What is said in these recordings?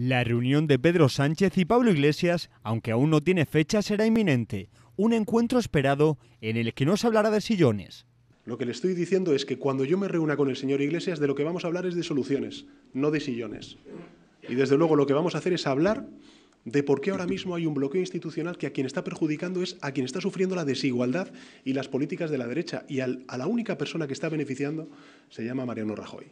La reunión de Pedro Sánchez y Pablo Iglesias, aunque aún no tiene fecha, será inminente. Un encuentro esperado en el que no se hablará de sillones. Lo que le estoy diciendo es que cuando yo me reúna con el señor Iglesias, de lo que vamos a hablar es de soluciones, no de sillones. Y desde luego lo que vamos a hacer es hablar de por qué ahora mismo hay un bloqueo institucional que a quien está perjudicando es a quien está sufriendo la desigualdad y las políticas de la derecha. Y a la única persona que está beneficiando se llama Mariano Rajoy.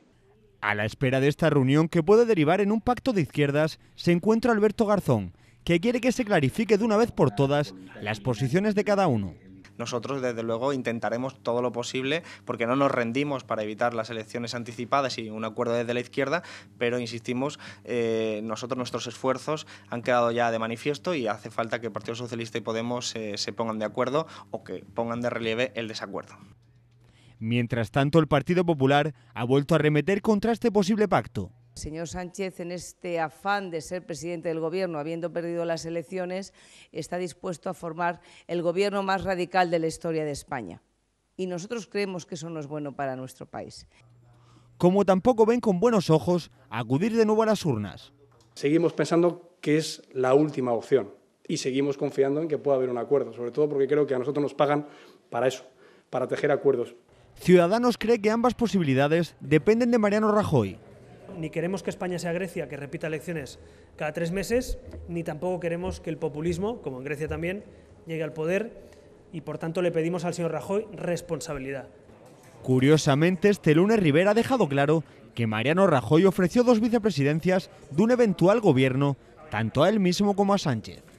A la espera de esta reunión que puede derivar en un pacto de izquierdas, se encuentra Alberto Garzón, que quiere que se clarifique de una vez por todas las posiciones de cada uno. Nosotros, desde luego, intentaremos todo lo posible porque no nos rendimos para evitar las elecciones anticipadas y un acuerdo desde la izquierda, pero insistimos, eh, nosotros nuestros esfuerzos han quedado ya de manifiesto y hace falta que el Partido Socialista y Podemos eh, se pongan de acuerdo o que pongan de relieve el desacuerdo. Mientras tanto, el Partido Popular ha vuelto a remeter contra este posible pacto. Señor Sánchez, en este afán de ser presidente del Gobierno, habiendo perdido las elecciones, está dispuesto a formar el Gobierno más radical de la historia de España. Y nosotros creemos que eso no es bueno para nuestro país. Como tampoco ven con buenos ojos acudir de nuevo a las urnas. Seguimos pensando que es la última opción y seguimos confiando en que pueda haber un acuerdo, sobre todo porque creo que a nosotros nos pagan para eso, para tejer acuerdos. Ciudadanos cree que ambas posibilidades dependen de Mariano Rajoy. Ni queremos que España sea Grecia, que repita elecciones cada tres meses, ni tampoco queremos que el populismo, como en Grecia también, llegue al poder y por tanto le pedimos al señor Rajoy responsabilidad. Curiosamente, este lunes Rivera ha dejado claro que Mariano Rajoy ofreció dos vicepresidencias de un eventual gobierno, tanto a él mismo como a Sánchez.